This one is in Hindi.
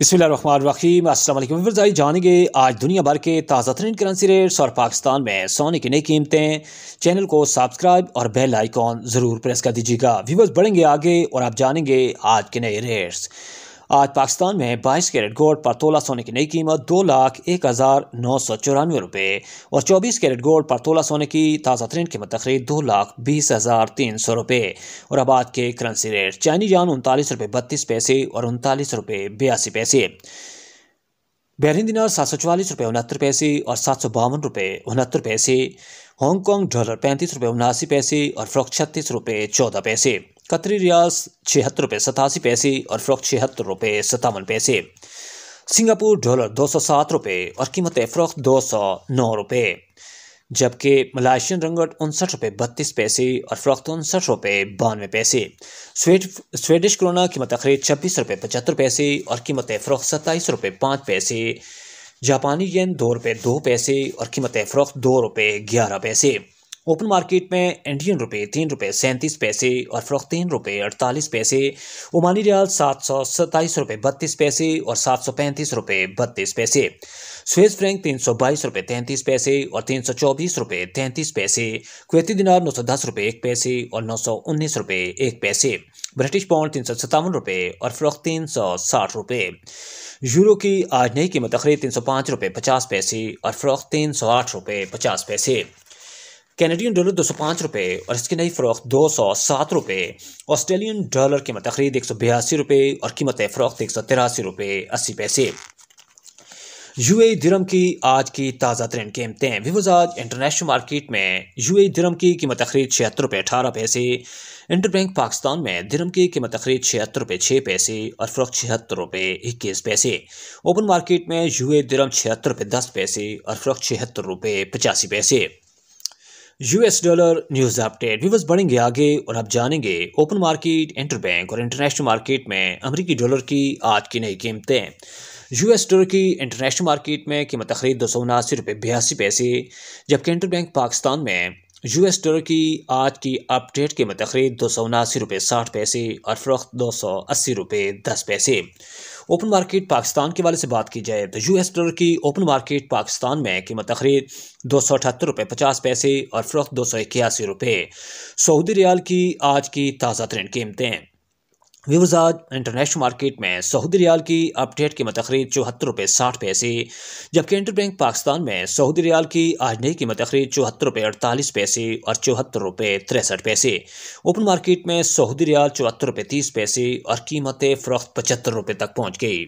बसमीम असल जानेंगे आज दुनिया भर के ताज़ा तरीन करेंसी रेट्स और पाकिस्तान में सोने की नई कीमतें चैनल को सब्सक्राइब और बेल आइकॉन ज़रूर प्रेस कर दीजिएगा व्यूवर्स बढ़ेंगे आगे और आप जानेंगे आज के नए रेट्स आज पाकिस्तान में 22 कैरेट गोल्ड पर तोला सोने की नई कीमत दो लाख एक हज़ार नौ सौ चौरानवे रुपये और 24 कैरेट गोल्ड पर तोला सोने की ताज़ा तरीन कीमत तकरीब दो लाख बीस हज़ार तीन सौ रुपये और अब आज के करंसी रेट चाइनी जान उनतालीस रुपये बत्तीस पैसे और उनतालीस रुपये बयासी पैसे बहरीन दिनार सात सौ चवालीस रुपये उनहत्तर पैसे और सात सौ बावन रुपये उनहत्तर पैसे हांगकॉन्ग डॉलर पैंतीस रुपये उनासी पैसे और फ्रॉक छत्तीस रुपये चौदह पैसे कतरी रियाज छिहत्तर रुपये सतासी पैसे और फ्रॉक छिहत्तर रुपये सतावन पैसे सिंगापुर डॉलर दो सौ सात रुपये और कीमत फ़रोख दो सौ नौ रुपये जबकि मलाशियन रंगट उनसठ रुपये बत्तीस पैसे और फ़रोख्त तो उनसठ रुपये बानवे पैसे स्वेट स्वेडिश करोना कीमत खरीद छब्बीस रुपये पचहत्तर पैसे और कीमत फ्रॉक सत्ताईस रुपये पाँच पैसे जापानी येन दो रुपये दो पैसे और कीमत फ्रॉक दो रुपये ग्यारह पैसे ओपन मार्केट में इंडियन रुपये तीन रुपये सैंतीस पैसे और फरोख्त तीन रुपये अड़तालीस पैसे ओमानी रियाल सात सौ सत्ताईस रुपये बत्तीस पैसे और सात सौ पैंतीस रुपये बत्तीस पैसे स्विस फ्रैंक तीन सौ बाईस रुपये तैंतीस पैसे और तीन सौ चौबीस रुपये तैंतीस पैसे कुवैती दिनार नौ सौ दस रुपये एक पैसे और नौ सौ उन्नीस रुपये एक पैसे ब्रिटिश पाउंड तीन सौ सत्तावन रुपये और फरोख्त तीन सौ साठ रुपये यूरो की आज नई कीमत तकरीब तीन सौ पाँच रुपये पचास पैसे और फरोख्त तीन सौ आठ रुपये पचास पैसे कैनेडियन डॉलर दो सौ पाँच रुपये और इसकी नई फरोख्त दो सौ सात रुपये ऑस्ट्रेलियन डॉलर कीमत तकरीद एक सौ बयासी रुपये और कीमत फरोख्त एक सौ तिरासी रुपये अस्सी पैसे यू ए धरम की आज की ताज़ा तरीन कीमतें विवज आज इंटरनेशनल मार्केट में यू ए दिरम की कीमत खरीद छिहत्तर रुपये अठारह पैसे इंटर बैंक पाकिस्तान में दिरम की कीमत तखरीद छिहत्तर रुपये छः पैसे और फरोख छिहत्तर रुपये इक्कीस पैसे ओपन मार्केट में यू ए दिरम छिहत्तर रुपये दस पैसे और फरोख छिहत्तर रुपये पचासी पैसे US dollar news update viewers बढ़ेंगे आगे और आप जानेंगे ओपन मार्केट इंटरबैंक और इंटरनेशनल मार्केट में अमेरिकी डॉलर की आज की नई कीमतें यूएस डॉलर की इंटरनेशनल मार्केट में कीमत तकरीब दो सौ उनासी रुपये बयासी पैसे जबकि इंटरबैंक पाकिस्तान में यूएस डॉलर की आज की अपडेट के खरीद दो सौ उनासी रुपये साठ पैसे और फरोख्त दो सौ अस्सी रुपये दस पैसे ओपन मार्केट पाकिस्तान के वाले से बात की जाए तो यूएस डॉलर की ओपन मार्केट पाकिस्तान में कीमत खरीद दो सौ अठहत्तर रुपये पचास पैसे और फरोख्त दो सौ इक्यासी रुपये सऊदी रियाल की आज की ताज़ा तरीन कीमतें व्यूवर्स आज इंटरनेशनल मार्केट में सऊदी रियाल की अपडेट की मतखरीद चौहत्तर रुपये साठ पैसे जबकि इंटर बैंक पाकिस्तान में सऊदी रियाल की आज नई की खरीद चौहत्तर रुपये अड़तालीस पैसे और चौहत्तर रुपये तिरसठ पैसे ओपन मार्केट में सऊदी रियाल चौहत्तर रुपये तीस पैसे और कीमतें फरोख्त पचहत्तर रुपये तक पहुँच गई